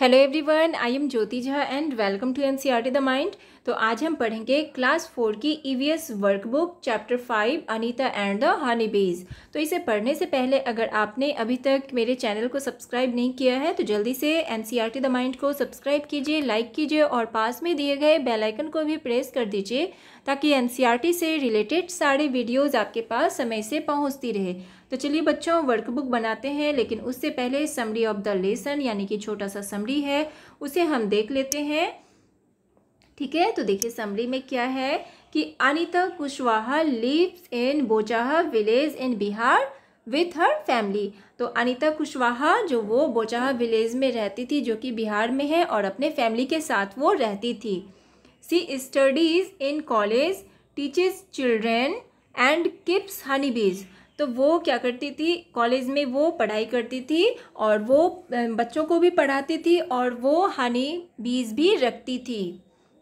Hello everyone I am Jyoti Jha and welcome to N C the mind तो आज हम पढ़ेंगे क्लास फोर की EVS workbook chapter five Anita and the honey bees तो इसे पढ़ने से पहले अगर आपने अभी तक मेरे चैनल को सब्सक्राइब नहीं किया है तो जल्दी से एन सी द माइंड को सब्सक्राइब कीजिए लाइक कीजिए और पास में दिए गए बेलाइकन को भी प्रेस कर दीजिए ताकि एन e से रिलेटेड सारे वीडियोज़ आपके पास समय से पहुँचती रहे तो चलिए बच्चों वर्कबुक बनाते हैं लेकिन उससे पहले समरी ऑफ द लेसन यानी कि छोटा सा समरी है उसे हम देख लेते हैं ठीक है तो देखिए समरी में क्या है कि Anita Kushwaha lives in Bochaha village in Bihar with her family तो अनिता कुशवाहा जो वो बोचाहा विलेज में रहती थी जो कि बिहार में है और अपने फैमिली के साथ वो रहती थी she studies in college teaches children and keeps honey bees तो वो क्या करती थी कॉलेज में वो पढ़ाई करती थी और वो बच्चों को भी पढ़ाती थी और वो हनी बीज भी रखती थी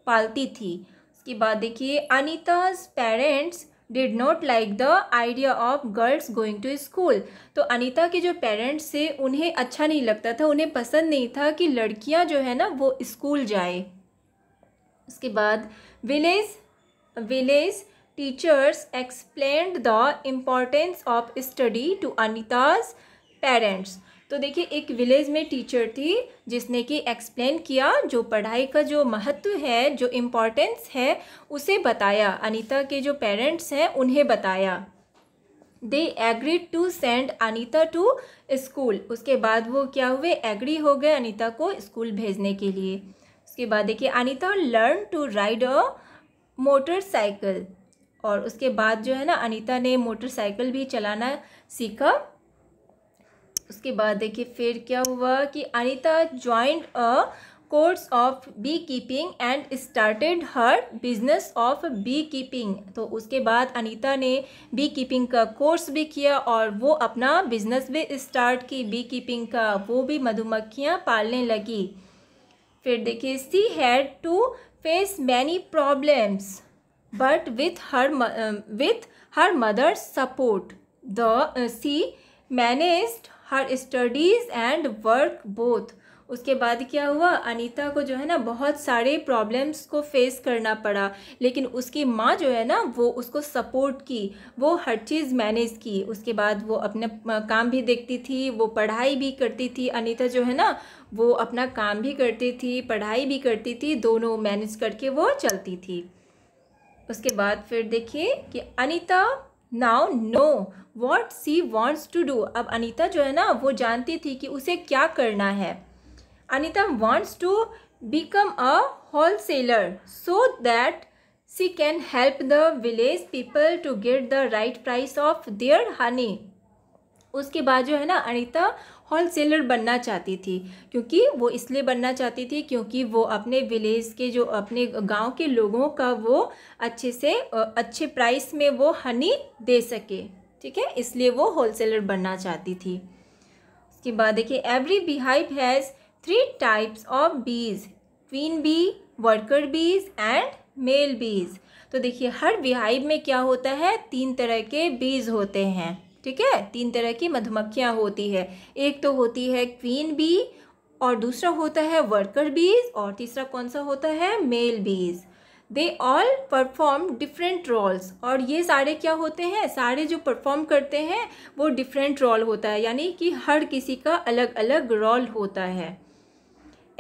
पालती थी उसके बाद देखिए Anita's parents did not like the idea of girls going to school तो अनीता के जो पेरेंट्स थे उन्हें अच्छा नहीं लगता था उन्हें पसंद नहीं था कि लड़कियां जो है ना वो स्कूल जाए उसके बाद village village teachers explained the importance of study to Anita's parents. तो देखिए एक विलेज में टीचर थी जिसने कि एक्सप्लेन किया जो पढ़ाई का जो महत्व है जो इम्पोर्टेंस है उसे बताया अनीता के जो पेरेंट्स हैं उन्हें बताया they agree to send Anita to school उसके बाद वो क्या हुए एग्री हो गए अनीता को स्कूल भेजने के लिए उसके बाद देखिए Anita learn to ride a motorcycle और उसके बाद जो है ना अनीता ने मोटरसाइकिल भी चलाना सीखा उसके बाद देखिए फिर क्या हुआ कि Anita joined a course of beekeeping and started her business of beekeeping तो उसके बाद अनीता ने बी कीपिंग का कोर्स भी किया और वो अपना बिजनेस भी स्टार्ट की बी कीपिंग का वो भी मधुमक्खियाँ पालने लगी फिर देखिए she had to face many problems but with her with her mother support the she manage her studies and work both उसके बाद क्या हुआ अनीता को जो है ना बहुत सारे प्रॉब्लम्स को फेस करना पड़ा लेकिन उसकी माँ जो है ना वो उसको सपोर्ट की वो हर चीज़ मैनेज की उसके बाद वो अपने काम भी देखती थी वो पढ़ाई भी करती थी अनीता जो है ना वो अपना काम भी करती थी पढ़ाई भी करती थी दोनों मैनेज करके वो चलती थी उसके बाद फिर देखिए कि Anita now know what she wants to do अब अनिता जो है ना वो जानती थी कि उसे क्या करना है Anita wants to become a wholesaler so that she can help the village people to get the right price of their honey उसके बाद जो है ना अनिता होल सेलर बनना चाहती थी क्योंकि वो इसलिए बनना चाहती थी क्योंकि वो अपने विलेज के जो अपने गांव के लोगों का वो अच्छे से अच्छे प्राइस में वो हनी दे सके ठीक है इसलिए वो होल सेलर बनना चाहती थी उसके बाद देखिए every beehive has three types of bees queen bee worker bees and male bees तो देखिए हर बिहाइव में क्या होता है तीन तरह के बीज होते हैं ठीक है तीन तरह की मधुमक्खियाँ होती है एक तो होती है क्वीन बी और दूसरा होता है वर्कर बीज और तीसरा कौन सा होता है male bees they all perform different roles और ये सारे क्या होते हैं सारे जो परफॉर्म करते हैं वो डिफरेंट रोल होता है यानी कि हर किसी का अलग अलग रोल होता है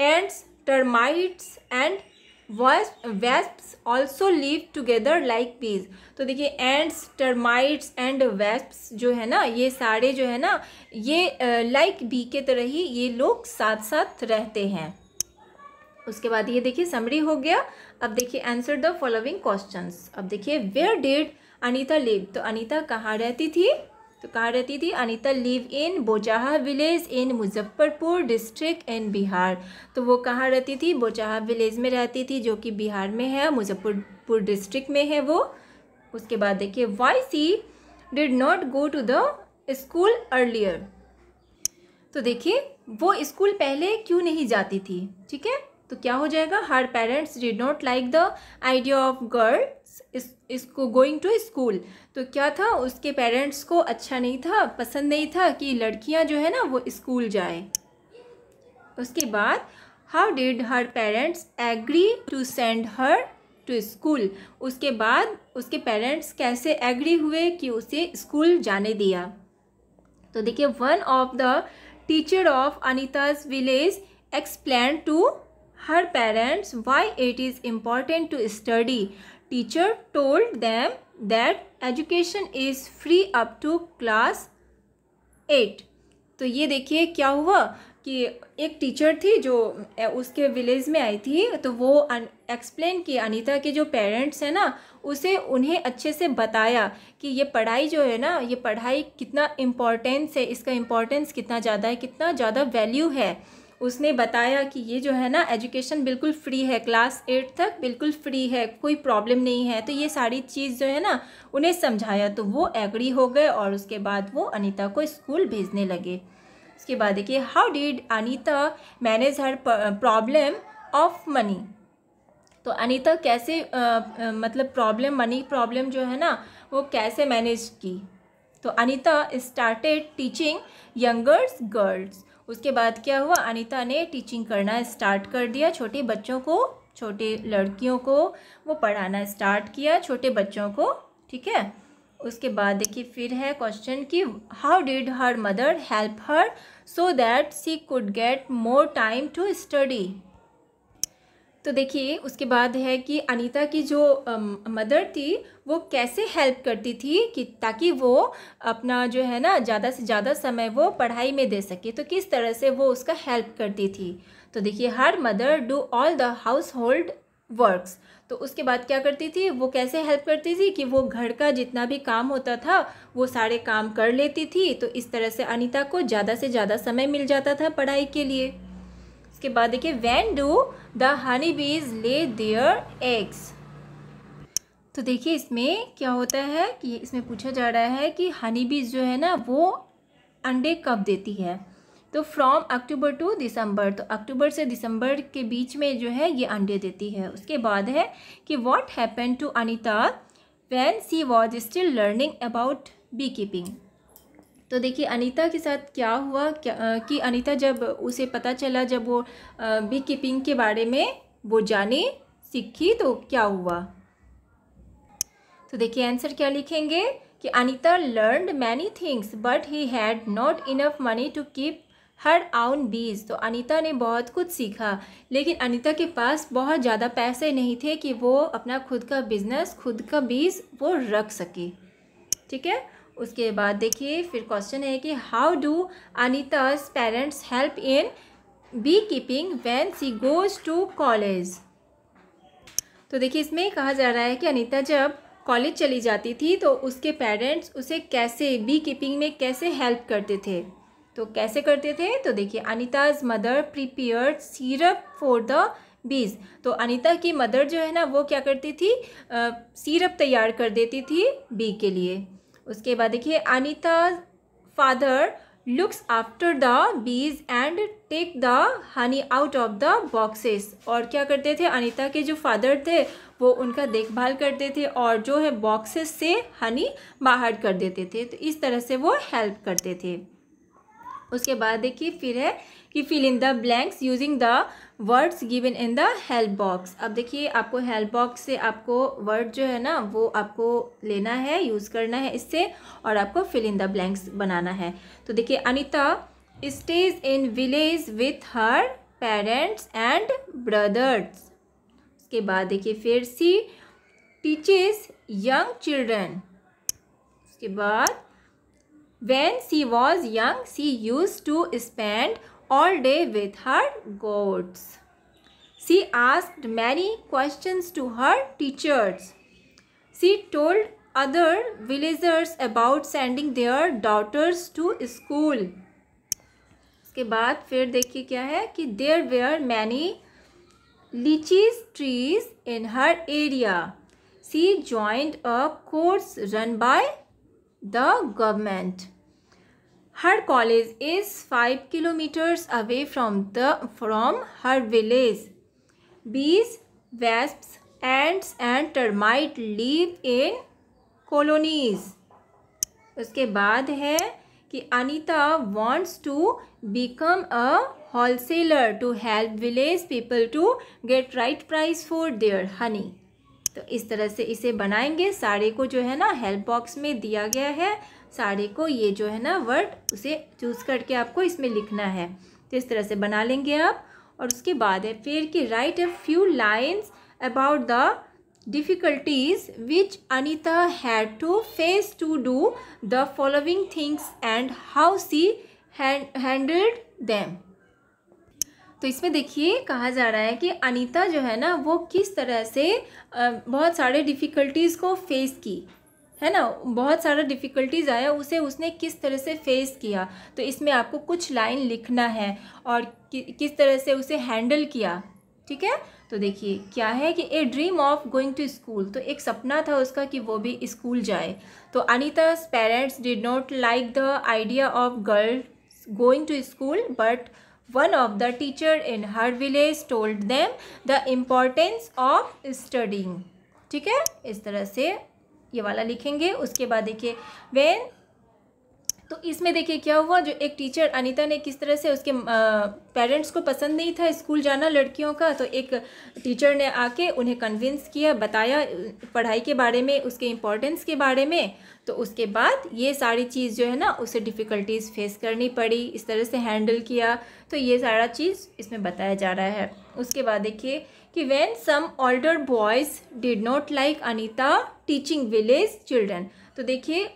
ants termites and wasps also live together like bees तो देखिए एंड्स टर्माइट्स एंड वेस्प्स जो है ना ये सारे जो है ना ये लाइक बी के तरह ही ये लोग साथ साथ रहते हैं उसके बाद ये देखिए समरी हो गया अब देखिए आंसर द फॉलोइंग क्वेश्चंस अब देखिए वेयर डिड अनीता लिव तो अनीता कहाँ रहती थी तो कहाँ रहती थी Anita live in Bochaha village in Muzaffarpur district in Bihar तो वो कहाँ रहती थी बोचाहा विलेज में रहती थी जो कि बिहार में है मुजफ्फरपुर डिस्ट्रिक्ट में है वो उसके बाद देखिए why she did not go to the school earlier तो देखिए वो स्कूल पहले क्यों नहीं जाती थी ठीक है तो क्या हो जाएगा her parents did not like the idea of girls इसको गोइंग टू स्कूल तो क्या था उसके पेरेंट्स को अच्छा नहीं था पसंद नहीं था कि लड़कियां जो है ना वो स्कूल जाए उसके बाद how did her parents agree to send her to school उसके बाद उसके पेरेंट्स कैसे एग्री हुए कि उसे स्कूल जाने दिया तो देखिए one of the teacher of Anita's village explain to her parents why it is important to study. Teacher told them that education is free up to class eight तो ये देखिए क्या हुआ कि एक टीचर थी जो उसके विलेज में आई थी तो वो एक्सप्लेन की अनीता के जो पेरेंट्स हैं ना उसे उन्हें अच्छे से बताया कि ये पढ़ाई जो है ना ये पढ़ाई कितना इम्पोर्टेंस है इसका इम्पोर्टेंस कितना ज़्यादा है कितना ज़्यादा वैल्यू है उसने बताया कि ये जो है ना एजुकेशन बिल्कुल फ्री है क्लास एट तक बिल्कुल फ्री है कोई प्रॉब्लम नहीं है तो ये सारी चीज़ जो है ना उन्हें समझाया तो वो एग्री हो गए और उसके बाद वो अनीता को स्कूल भेजने लगे उसके बाद देखिए how did Anita manage her problem of money तो अनीता कैसे आ, आ, मतलब प्रॉब्लम मनी प्रॉब्लम जो है ना वो कैसे मैनेज की तो Anita started teaching youngers girls उसके बाद क्या हुआ अनिता ने टीचिंग करना स्टार्ट कर दिया छोटे बच्चों को छोटे लड़कियों को वो पढ़ाना स्टार्ट किया छोटे बच्चों को ठीक है उसके बाद देखिए फिर है क्वेश्चन कि how did her mother help her so that she could get more time to study तो देखिए उसके बाद है कि अनीता की जो मदर थी वो कैसे हेल्प करती थी कि ताकि वो अपना जो है ना ज़्यादा से ज़्यादा समय वो पढ़ाई में दे सके तो किस तरह से वो उसका हेल्प करती थी तो देखिए her mother do all the household works तो उसके बाद क्या करती थी वो कैसे हेल्प करती थी कि वो घर का जितना भी काम होता था वो सारे काम कर लेती थी तो इस तरह से अनीता को ज़्यादा से ज़्यादा समय मिल जाता था पढ़ाई के लिए उसके बाद देखिए when do the honey bees ले देअर एग्स तो देखिए इसमें क्या होता है कि इसमें पूछा जा रहा है कि हनी बीज जो है ना वो अंडे कब देती है तो फ्रॉम अक्टूबर टू दिसंबर तो अक्टूबर से दिसंबर के बीच में जो है ये अंडे देती है उसके बाद है कि what happen to Anita when she was still learning about beekeeping तो देखिए अनीता के साथ क्या हुआ क्या कि अनीता जब उसे पता चला जब वो बी कीपिंग के बारे में वो जाने सीखी तो क्या हुआ तो देखिए आंसर क्या लिखेंगे कि Anita learned many things but he had not enough money to keep her own bees तो अनीता ने बहुत कुछ सीखा लेकिन अनीता के पास बहुत ज़्यादा पैसे नहीं थे कि वो अपना खुद का बिजनेस खुद का बीज वो रख सके ठीक है उसके बाद देखिए फिर क्वेश्चन है कि how do Anita's parents help in beekeeping when she goes to college तो देखिए इसमें कहा जा रहा है कि अनिता जब कॉलेज चली जाती थी तो उसके पेरेंट्स उसे कैसे बी कीपिंग में कैसे हेल्प करते थे तो कैसे करते थे तो देखिए Anita's mother prepare syrup for the bees तो अनिता की मदर जो है ना वो क्या करती थी सीरप तैयार कर देती थी बी के लिए उसके बाद देखिए Anita father looks after the bees and take the honey out of the boxes और क्या करते थे अनिता के जो फादर थे वो उनका देखभाल करते थे और जो है बॉक्सेस से हनी बाहर कर देते थे तो इस तरह से वो हेल्प करते थे उसके बाद देखिए फिर है कि fill in the blanks using the words given in the help box अब देखिए आपको हेल्प बॉक्स से आपको वर्ड जो है ना वो आपको लेना है यूज़ करना है इससे और आपको फिल इन द ब्लैंक्स बनाना है तो देखिए Anita stays in village with her parents and brothers उसके बाद देखिए फिर सी टीचेस यंग चिल्ड्रन उसके बाद when she was young she use to spend all day with her goats. She asked many questions to her teachers. She told other villagers about sending their daughters to school. इसके बाद फिर देखिए क्या है कि there were many lychees trees in her area she joined a course run by the government her college is five kilometers away from the from her village bees वेस्ट ants and termite live in colonies उसके बाद है कि Anita wants to become a wholesaler to help village people to get right price for their honey तो इस तरह से इसे बनाएंगे सारे को जो है ना हेल्प बॉक्स में दिया गया है साड़ी को ये जो है ना वर्ड उसे चूज़ करके आपको इसमें लिखना है तो इस तरह से बना लेंगे आप और उसके बाद है फिर कि write a few lines about the difficulties which Anita had to face to do the following things and how she handled them तो इसमें देखिए कहा जा रहा है कि अनीता जो है ना वो किस तरह से बहुत सारे डिफ़िकल्टीज़ को फेस की है ना बहुत सारा डिफ़िकल्टीज़ आया उसे उसने किस तरह से फेस किया तो इसमें आपको कुछ लाइन लिखना है और कि, किस तरह से उसे हैंडल किया ठीक है तो देखिए क्या है कि a dream of going to school तो एक सपना था उसका कि वो भी स्कूल जाए तो Anita parents did not like the idea of girls going to school but one of the teacher in her village told them the importance of studying ठीक है इस तरह से ये वाला लिखेंगे उसके बाद देखिए वेन तो इसमें देखिए क्या हुआ जो एक टीचर अनीता ने किस तरह से उसके पेरेंट्स को पसंद नहीं था स्कूल जाना लड़कियों का तो एक टीचर ने आके उन्हें कन्विंस किया बताया पढ़ाई के बारे में उसके इम्पोर्टेंस के बारे में तो उसके बाद ये सारी चीज़ जो है ना उसे डिफ़िकल्टीज़ फेस करनी पड़ी इस तरह से हैंडल किया तो ये सारा चीज़ इसमें बताया जा रहा है उसके बाद देखिए कि when some older boys did not like Anita teaching village children तो देखिए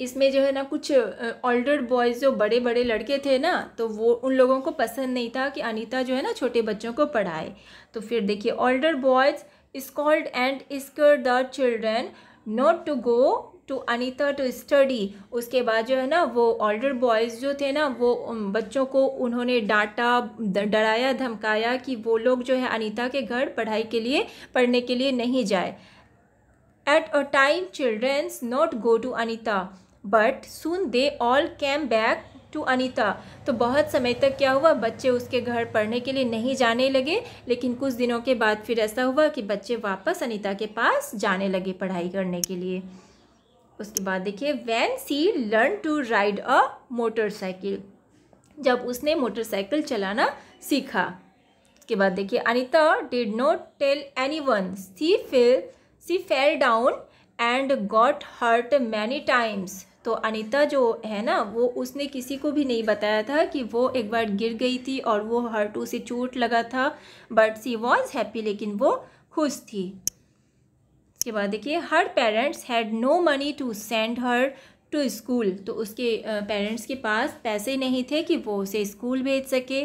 इसमें जो है ना कुछ ऑल्डर बॉयज़ जो बड़े बड़े लड़के थे ना तो वो उन लोगों को पसंद नहीं था कि अनीता जो है ना छोटे बच्चों को पढ़ाए तो फिर देखिए older boys scold and scared the children not to go to Anita to study उसके बाद जो है ना वो ऑल्डर बॉयज़ जो थे ना वो बच्चों को उन्होंने डांटा डराया धमकाया कि वो लोग जो है अनीता के घर पढ़ाई के लिए पढ़ने के लिए नहीं जाए at a time childrens not go to Anita but soon they all came back to Anita तो बहुत समय तक क्या हुआ बच्चे उसके घर पढ़ने के लिए नहीं जाने लगे लेकिन कुछ दिनों के बाद फिर ऐसा हुआ कि बच्चे वापस अनीता के पास जाने लगे पढ़ाई करने के लिए उसके बाद देखिए when she learn to ride a motorcycle जब उसने मोटरसाइकिल चलाना सीखा उसके बाद देखिए Anita did not tell anyone she fell she fell down and got hurt many times तो अनिता जो है ना वो उसने किसी को भी नहीं बताया था कि वो एक बार गिर गई थी और वो हर्ट उसे चोट लगा था बट सी वॉज हैप्पी लेकिन वो खुश थी इसके बाद देखिए her parents had no money to send her to school तो उसके पेरेंट्स के पास पैसे नहीं थे कि वो उसे स्कूल भेज सके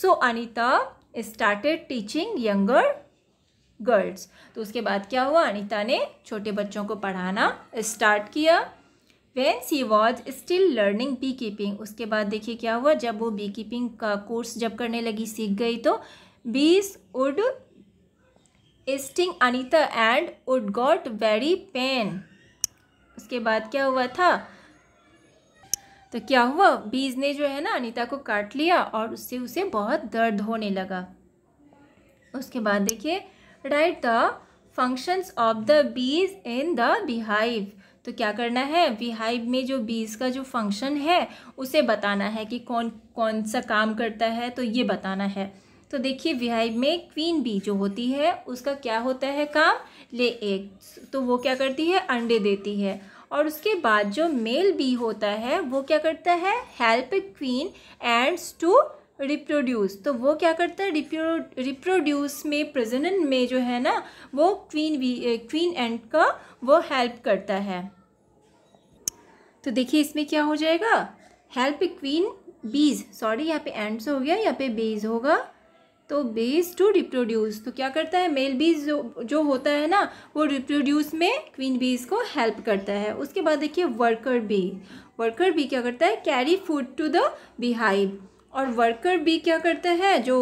so Anita started teaching younger girls तो उसके बाद क्या हुआ अनिता ने छोटे बच्चों को पढ़ाना स्टार्ट किया when she was still learning beekeeping उसके बाद देखिए क्या हुआ जब वो बी कीपिंग का कोर्स जब करने लगी सीख गई तो bees would sting Anita and would got very pain उसके बाद क्या हुआ था तो क्या हुआ बीज ने जो है ना अनिता को काट लिया और उससे उसे बहुत दर्द होने लगा उसके बाद देखिए write the functions of the bees in the beehive तो क्या करना है बिहाइव में जो बीज का जो फंक्शन है उसे बताना है कि कौन कौन सा काम करता है तो ये बताना है तो देखिए विहाइव में क्वीन बी जो होती है उसका क्या होता है काम ले एक तो वो क्या करती है अंडे देती है और उसके बाद जो मेल बी होता है वो क्या करता है help queen ants to reproduce तो वो क्या करता है रिप्रोड्यूस में प्रजनन में जो है ना वो क्वीन बी क्वीन एंड का वो हेल्प करता है तो देखिए इसमें क्या हो जाएगा हेल्प क्वीन बीज सॉरी यहाँ पे एंड्स हो गया यहाँ पे बीज होगा तो बीज टू रिप्रोड्यूस तो क्या करता है मेल बीज जो जो होता है ना वो रिप्रोड्यूस में क्वीन बीज को हेल्प करता है उसके बाद देखिए वर्कर बी वर्कर बी क्या करता है carry food to the beehive और वर्कर बी क्या करता है जो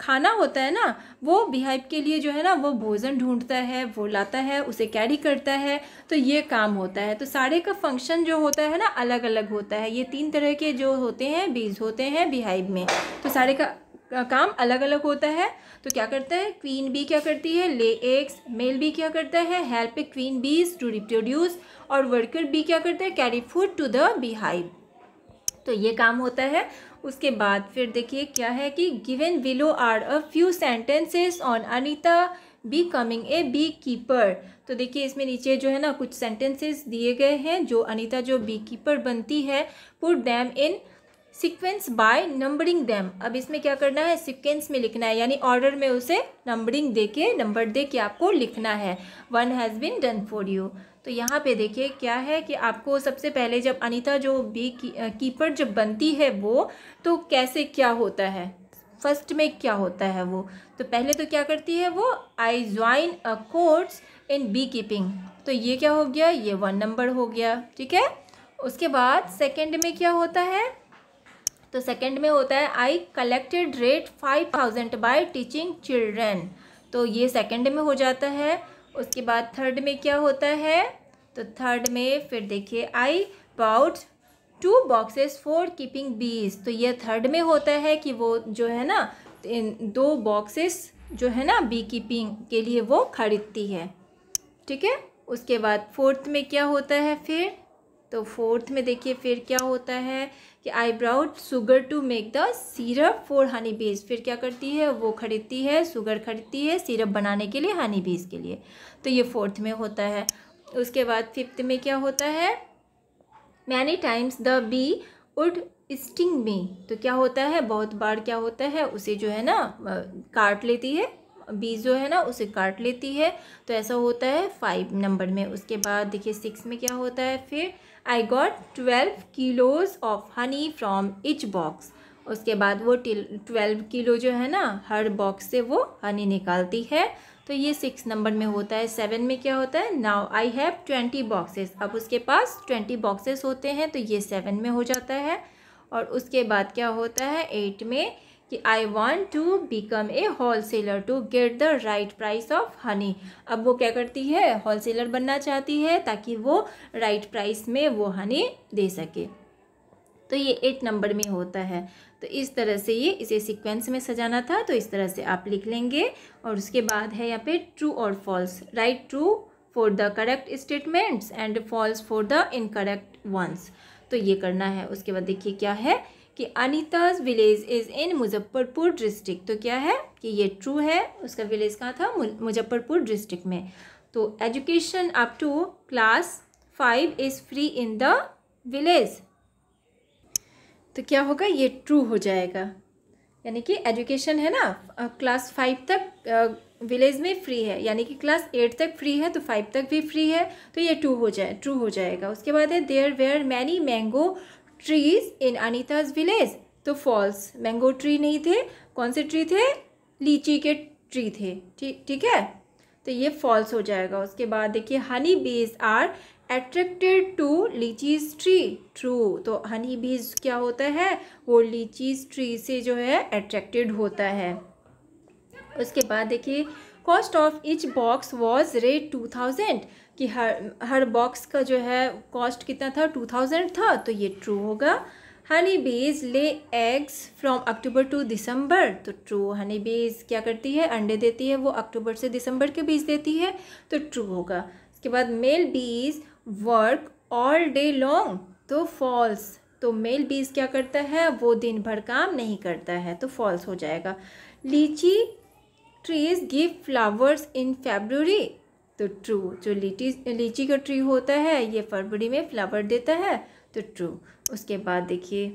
खाना होता है ना वो बिहाइव के लिए जो है ना वो भोजन ढूंढता है वो लाता है उसे कैरी करता है तो ये काम होता है तो सारे का फंक्शन जो होता है ना अलग अलग होता है ये तीन तरह के जो होते हैं बीज होते हैं बिहाइव में तो सारे का काम अलग अलग होता है तो क्या करता है क्वीन बी क्या करती है ले एग्स मेल बी क्या करता है help queen bees to reproduce और वर्कर बी क्या करता है carry food to the beehive तो ये काम होता है उसके बाद फिर देखिए क्या है कि given below are a few sentences on Anita becoming a beekeeper तो देखिए इसमें नीचे जो है ना कुछ सेंटेंसेस दिए गए हैं जो अनिता जो बी कीपर बनती है put them in sequence by numbering them अब इसमें क्या करना है सिक्वेंस में लिखना है यानी ऑर्डर में उसे नंबरिंग दे के नंबर दे के आपको लिखना है one has been done for you तो यहाँ पे देखिए क्या है कि आपको सबसे पहले जब अनीता जो बी की, कीपर जब बनती है वो तो कैसे क्या होता है फर्स्ट में क्या होता है वो तो पहले तो क्या करती है वो I join a course in beekeeping तो ये क्या हो गया ये वन नंबर हो गया ठीक है उसके बाद सेकेंड में क्या होता है तो सेकंड में होता है आई कलेक्टेड रेट five thousand by teaching children तो ये सेकंड में हो जाता है उसके बाद थर्ड में क्या होता है तो थर्ड में फिर देखिए I bought two boxes for keeping bees तो ये थर्ड में होता है कि वो जो है ना इन दो बॉक्सेस जो है ना बी कीपिंग के लिए वो खरीदती है ठीक है उसके बाद फोर्थ में क्या होता है फिर तो फोर्थ में देखिए फिर क्या होता है कि I brought sugar to make the syrup for honey bees फिर क्या करती है वो खरीदती है शुगर खरीदती है सिरप बनाने के लिए हनी बीज के लिए तो ये फोर्थ में होता है उसके बाद फिफ्थ में क्या होता है many times the bee would sting me तो क्या होता है बहुत बार क्या होता है उसे जो है ना काट लेती है बीज जो है ना उसे काट लेती है तो ऐसा होता है फाइव नंबर में उसके बाद देखिए सिक्स में क्या होता है फिर I got twelve kilos of honey from each box उसके बाद वो ट्वेल्व किलो जो है ना हर बॉक्स से वो हनी निकालती है तो ये सिक्स नंबर में होता है सेवन में क्या होता है now I have twenty boxes अब उसके पास ट्वेंटी बॉक्सेस होते हैं तो ये सेवन में हो जाता है और उसके बाद क्या होता है एट में कि I want to become a wholesaler to get the right price of honey अब वो क्या करती है होल सेलर बनना चाहती है ताकि वो राइट प्राइस में वो हनी दे सके तो ये एट नंबर में होता है तो इस तरह से ये इसे सीक्वेंस में सजाना था तो इस तरह से आप लिख लेंगे और उसके बाद है यहाँ पे ट्रू और false write true for the correct statements and false for the incorrect ones तो ये करना है उसके बाद देखिए क्या है कि Anita's village is in Muzaffarpur district तो क्या है कि ये ट्रू है उसका विलेज कहाँ था मुजफ्फरपुर डिस्ट्रिक्ट में तो education up to class five is free in the village तो क्या होगा ये ट्रू हो जाएगा यानी कि एजुकेशन है ना क्लास फाइव तक विलेज में फ्री है यानी कि क्लास एट तक फ्री है तो फाइव तक भी फ्री है तो ये टू हो जाए ट्रू हो जाएगा उसके बाद है there were many mango trees in Anita's village तो फॉल्स मैंगो ट्री नहीं थे कौन से ट्री थे लीची के ट्री थे ठीक ठीक है तो ये फॉल्स हो जाएगा उसके बाद देखिए honey bees are attracted to lychees tree true तो हनी बीज क्या होता है वो लीचीज ट्री से जो है अट्रैक्टेड होता है उसके बाद देखिए cost of each box was rate two thousand कि हर हर बॉक्स का जो है कॉस्ट कितना था टू थाउजेंड था तो ये ट्रू होगा honey bees lay eggs from October to December तो ट्रू हनी बीज क्या करती है अंडे देती है वो अक्टूबर से दिसंबर के बीज देती है तो ट्रू होगा उसके बाद male bees work all day long तो फॉल्स तो मेल बीज क्या करता है वो दिन भर काम नहीं करता है तो फॉल्स हो जाएगा litchi trees give flowers in February तो ट्रू जो लीची लीची का ट्री होता है ये फरवरी में फ्लावर देता है तो ट्रू उसके बाद देखिए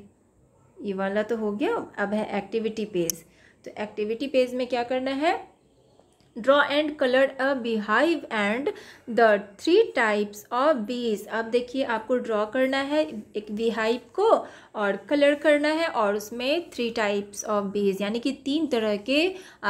ये वाला तो हो गया अब है एक्टिविटी पेज तो एक्टिविटी पेज में क्या करना है draw and coloured a hive and the three types of bees अब देखिए आपको ड्रॉ करना है एक बिहाइव को और कलर करना है और उसमें थ्री टाइप्स ऑफ बीज यानी कि तीन तरह के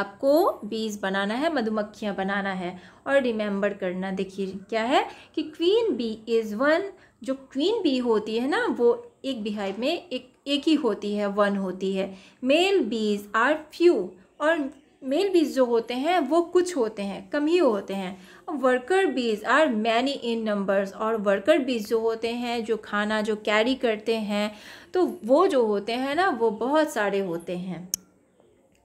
आपको बीज बनाना है मधुमक्खियाँ बनाना है और रिमेंबर करना देखिए क्या है कि क्वीन बी इज़ वन जो क्वीन बी होती है ना वो एक बिहाइव में एक एक ही होती है वन होती है मेल बीज आर फ्यू और मेल बीज जो होते हैं वो कुछ होते हैं कम ही होते हैं worker bees are many in numbers और वर्कर बीज जो होते हैं जो खाना जो कैरी करते हैं तो वो जो होते हैं ना वो बहुत सारे होते हैं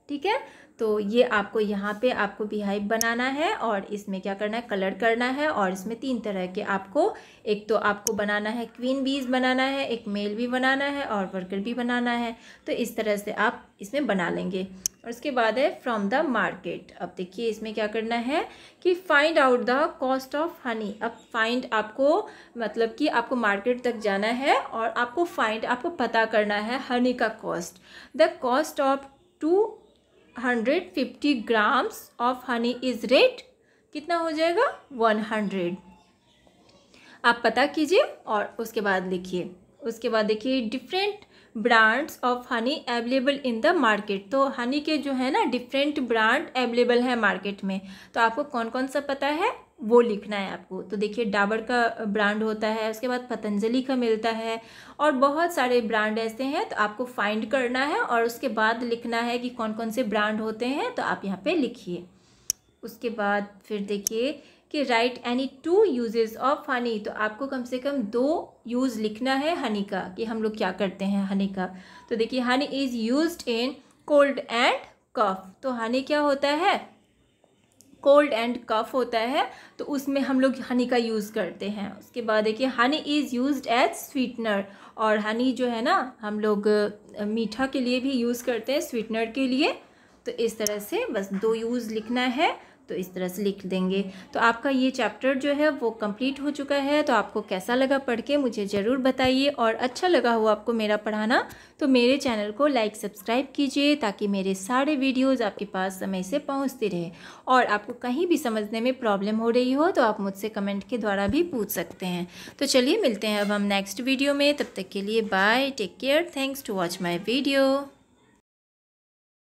ठीक है तो ये आपको यहाँ पे आपको बिहाइव बनाना है और इसमें क्या करना है कलर करना है और इसमें तीन तरह के आपको एक तो आपको बनाना है क्वीन बीज बनाना है एक मेल भी बनाना है और वर्कर भी बनाना है तो इस तरह से आप इसमें बना लेंगे और उसके बाद है फ्रॉम द मार्केट अब देखिए इसमें क्या करना है कि find out the cost of honey अब फाइंड आपको मतलब कि आपको मार्केट तक जाना है और आपको फाइंड आपको पता करना है हनी का cost the cost of two hundred fifty grams of honey is rate कितना हो जाएगा वन हंड्रेड आप पता कीजिए और उसके बाद लिखिए उसके बाद देखिए different brands of honey available in the market तो हनी के जो है ना डिफरेंट ब्रांड अवेलेबल है मार्केट में तो आपको कौन कौन सा पता है वो लिखना है आपको तो देखिए डाबर का ब्रांड होता है उसके बाद पतंजलि का मिलता है और बहुत सारे ब्रांड ऐसे हैं तो आपको फाइंड करना है और उसके बाद लिखना है कि कौन कौन से ब्रांड होते हैं तो आप यहाँ पे लिखिए उसके बाद फिर देखिए कि write any two uses of honey तो आपको कम से कम दो यूज़ लिखना है हनी का कि हम लोग क्या करते हैं हनी का तो देखिए honey is use in cold and cough तो हनी क्या होता है कोल्ड एंड कफ होता है तो उसमें हम लोग हनी का यूज़ करते हैं उसके बाद देखिए honey is used as sweetener और हनी जो है ना हम लोग मीठा के लिए भी यूज़ करते हैं स्वीटनर के लिए तो इस तरह से बस दो यूज़ लिखना है तो इस तरह से लिख देंगे तो आपका ये चैप्टर जो है वो कंप्लीट हो चुका है तो आपको कैसा लगा पढ़ के मुझे ज़रूर बताइए और अच्छा लगा हो आपको मेरा पढ़ाना तो मेरे चैनल को लाइक सब्सक्राइब कीजिए ताकि मेरे सारे वीडियोस आपके पास समय से पहुंचते रहे और आपको कहीं भी समझने में प्रॉब्लम हो रही हो तो आप मुझसे कमेंट के द्वारा भी पूछ सकते हैं तो चलिए मिलते हैं अब हम नेक्स्ट वीडियो में तब तक के लिए bye take care thanks to watch my video